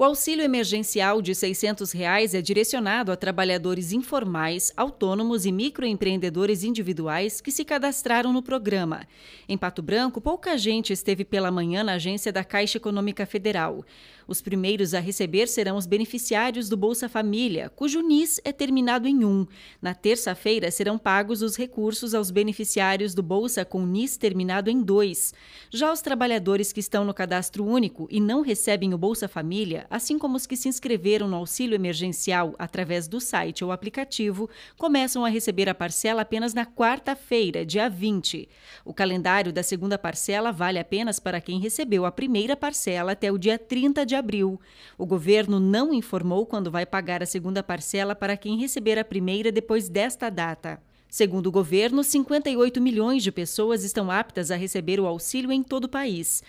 O auxílio emergencial de R$ 600 reais é direcionado a trabalhadores informais, autônomos e microempreendedores individuais que se cadastraram no programa. Em Pato Branco, pouca gente esteve pela manhã na agência da Caixa Econômica Federal. Os primeiros a receber serão os beneficiários do Bolsa Família, cujo NIS é terminado em 1. Na terça-feira serão pagos os recursos aos beneficiários do Bolsa com NIS terminado em 2. Já os trabalhadores que estão no cadastro único e não recebem o Bolsa Família assim como os que se inscreveram no auxílio emergencial através do site ou aplicativo, começam a receber a parcela apenas na quarta-feira, dia 20. O calendário da segunda parcela vale apenas para quem recebeu a primeira parcela até o dia 30 de abril. O governo não informou quando vai pagar a segunda parcela para quem receber a primeira depois desta data. Segundo o governo, 58 milhões de pessoas estão aptas a receber o auxílio em todo o país.